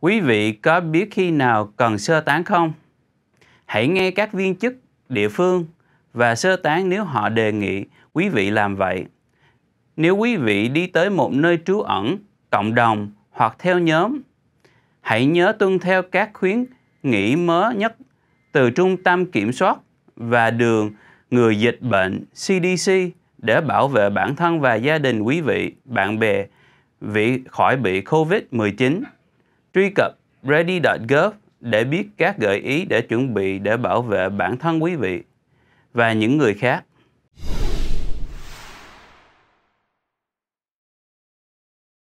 Quý vị có biết khi nào cần sơ tán không? Hãy nghe các viên chức địa phương và sơ tán nếu họ đề nghị quý vị làm vậy. Nếu quý vị đi tới một nơi trú ẩn, cộng đồng hoặc theo nhóm, hãy nhớ tuân theo các khuyến nghị mới nhất từ Trung tâm Kiểm soát và Đường Người Dịch Bệnh CDC để bảo vệ bản thân và gia đình quý vị, bạn bè vì khỏi bị COVID-19. Truy cập ready.gov để biết các gợi ý để chuẩn bị để bảo vệ bản thân quý vị và những người khác.